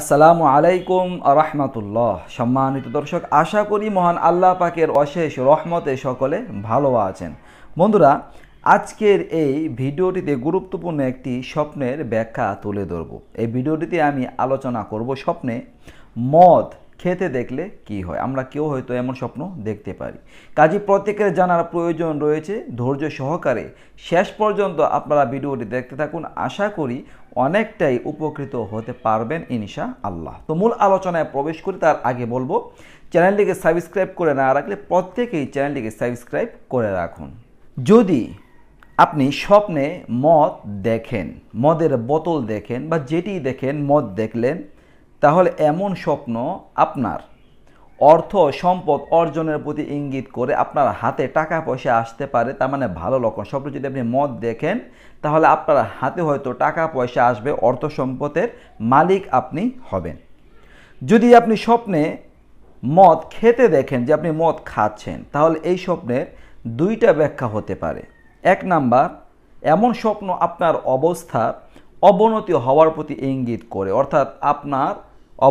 আসসালামু আলাইকুম রহমতুল্লাহ সম্মানিত দর্শক আশা করি মহান আল্লাহ পাকের অশেষ রহমতে সকলে ভালো আছেন বন্ধুরা আজকের এই ভিডিওটিতে গুরুত্বপূর্ণ একটি স্বপ্নের ব্যাখ্যা তুলে ধরব এই ভিডিওটিতে আমি আলোচনা করব স্বপ্নে মদ খেতে দেখলে কি হয় আমরা কেউ হয়তো এমন স্বপ্ন দেখতে পারি কাজী প্রত্যেকের জানার প্রয়োজন রয়েছে ধৈর্য সহকারে শেষ পর্যন্ত আপনারা ভিডিওটি দেখতে থাকুন আশা করি অনেকটাই উপকৃত হতে পারবেন ইনশা আল্লাহ তো মূল আলোচনায় প্রবেশ করি তার আগে বলবো চ্যানেলটিকে সাবস্ক্রাইব করে না রাখলে প্রত্যেকেই চ্যানেলটিকে সাবস্ক্রাইব করে রাখুন যদি আপনি স্বপ্নে মদ দেখেন মদের বোতল দেখেন বা যেটি দেখেন মদ দেখলেন তাহলে এমন স্বপ্ন আপনার অর্থ সম্পদ অর্জনের প্রতি ইঙ্গিত করে আপনার হাতে টাকা পয়সা আসতে পারে তার মানে ভালো লক্ষণ স্বপ্ন যদি আপনি মত দেখেন তাহলে আপনার হাতে হয়তো টাকা পয়সা আসবে অর্থ সম্পদের মালিক আপনি হবেন যদি আপনি স্বপ্নে মদ খেতে দেখেন যে আপনি মদ খাচ্ছেন তাহলে এই স্বপ্নের দুইটা ব্যাখ্যা হতে পারে এক নাম্বার এমন স্বপ্ন আপনার অবস্থা অবনতি হওয়ার প্রতি ইঙ্গিত করে অর্থাৎ আপনার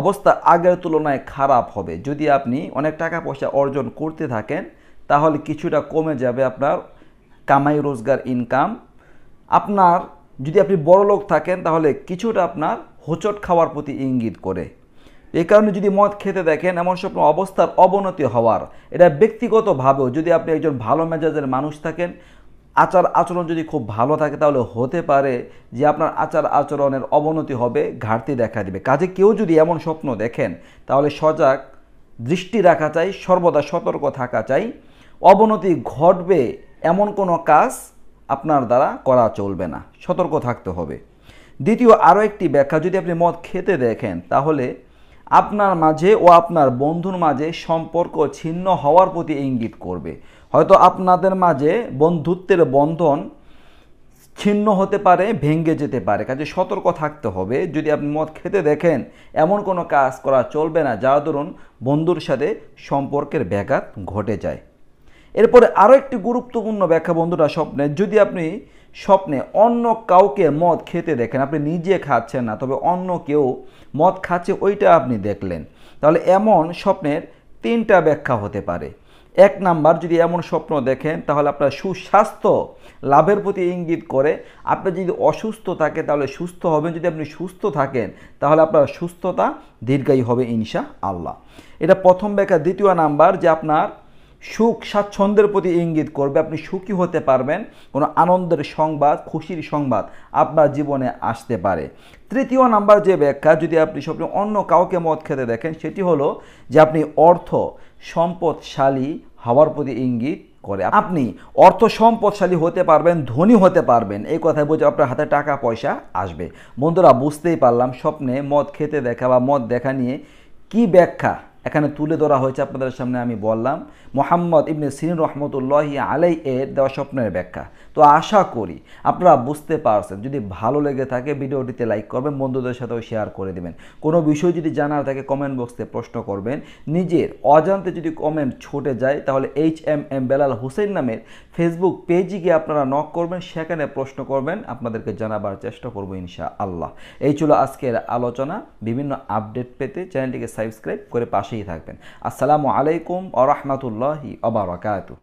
অবস্থা আগের তুলনায় খারাপ হবে যদি আপনি অনেক টাকা পয়সা অর্জন করতে থাকেন তাহলে কিছুটা কমে যাবে আপনার কামাই রোজগার ইনকাম আপনার যদি আপনি বড় লোক থাকেন তাহলে কিছুটা আপনার হোচট খাওয়ার প্রতি ইঙ্গিত করে এ কারণে যদি মদ খেতে দেখেন এমন স্বপ্ন অবস্থার অবনতি হওয়ার এটা ব্যক্তিগতভাবেও যদি আপনি একজন ভালো মেজাজের মানুষ থাকেন আচার আচরণ যদি খুব ভালো থাকে তাহলে হতে পারে যে আপনার আচার আচরণের অবনতি হবে ঘাটতি দেখা দিবে কাজে কেউ যদি এমন স্বপ্ন দেখেন তাহলে সজাগ দৃষ্টি রাখা চাই সর্বদা সতর্ক থাকা চাই অবনতি ঘটবে এমন কোনো কাজ আপনার দ্বারা করা চলবে না সতর্ক থাকতে হবে দ্বিতীয় আরও একটি ব্যাখ্যা যদি আপনি মদ খেতে দেখেন তাহলে আপনার মাঝে ও আপনার বন্ধুর মাঝে সম্পর্ক ছিন্ন হওয়ার প্রতি ইঙ্গিত করবে হয়তো আপনাদের মাঝে বন্ধুত্বের বন্ধন ছিন্ন হতে পারে ভেঙ্গে যেতে পারে কাজে সতর্ক থাকতে হবে যদি আপনি মদ খেতে দেখেন এমন কোনো কাজ করা চলবে না যা ধরুন বন্ধুর সাথে সম্পর্কের ব্যাঘাত ঘটে যায় এরপরে আরও একটি গুরুত্বপূর্ণ ব্যাখ্যা বন্ধুরা স্বপ্নে যদি আপনি স্বপ্নে অন্য কাউকে মদ খেতে দেখেন আপনি নিজে খাচ্ছেন না তবে অন্য কেউ মদ খাচ্ছে ওইটা আপনি দেখলেন তাহলে এমন স্বপ্নের তিনটা ব্যাখ্যা হতে পারে এক নাম্বার যদি এমন স্বপ্ন দেখেন তাহলে আপনার সুস্বাস্থ্য লাভের প্রতি ইঙ্গিত করে আপনি যদি অসুস্থ থাকে তাহলে সুস্থ হবেন যদি আপনি সুস্থ থাকেন তাহলে আপনার সুস্থতা দীর্ঘায়ী হবে ইনশা আল্লাহ এটা প্রথম ব্যাখ্যা দ্বিতীয় নাম্বার যে আপনার সুখ স্বাচ্ছন্দ্যের প্রতি ইঙ্গিত করবে আপনি সুখী হতে পারবেন কোনো আনন্দের সংবাদ খুশির সংবাদ আপনার জীবনে আসতে পারে তৃতীয় নাম্বার যে ব্যাখ্যা যদি আপনি সবচেয়ে অন্য কাউকে মদ খেতে দেখেন সেটি হলো যে আপনি অর্থ সম্পদশালী হওয়ার প্রতি ইঙ্গিত করে আপনি অর্থ সম্পদশালী হতে পারবেন ধনী হতে পারবেন এই কথায় বোঝা আপনার হাতে টাকা পয়সা আসবে বন্ধুরা বুঝতেই পারলাম স্বপ্নে মদ খেতে দেখা বা মদ দেখা নিয়ে কি ব্যাখ্যা এখানে তুলে ধরা হয়েছে আপনাদের সামনে আমি বললাম মোহাম্মদ ইবনে সিন রহমতুল্লাহ আলাই এর দেওয়া স্বপ্নের ব্যাখ্যা তো আশা করি আপনারা বুঝতে পারছেন যদি ভালো লেগে থাকে ভিডিওটিতে লাইক করবেন বন্ধুদের সাথেও শেয়ার করে দেবেন কোনো বিষয় যদি জানার থাকে কমেন্ট বক্সে প্রশ্ন করবেন নিজের অজান্তে যদি কমেন্ট ছুটে যায় তাহলে H M M Belal Hossain নামের ফেসবুক পেজে গিয়ে আপনারা নক করবেন সেখানে প্রশ্ন করবেন আপনাদেরকে জানাবার চেষ্টা করবো ইনশা আল্লাহ এই ছিল আজকের আলোচনা বিভিন্ন আপডেট পেতে চ্যানেলটিকে সাবস্ক্রাইব করে পাশে পাশেই থাকবেন আসসালামু আলাইকুম আ রহমতুল্লাহি অবরাকাতু